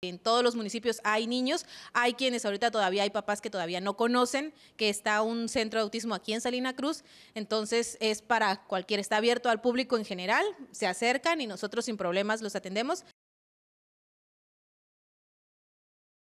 En todos los municipios hay niños, hay quienes ahorita todavía hay papás que todavía no conocen que está un centro de autismo aquí en Salina Cruz, entonces es para cualquier, está abierto al público en general, se acercan y nosotros sin problemas los atendemos.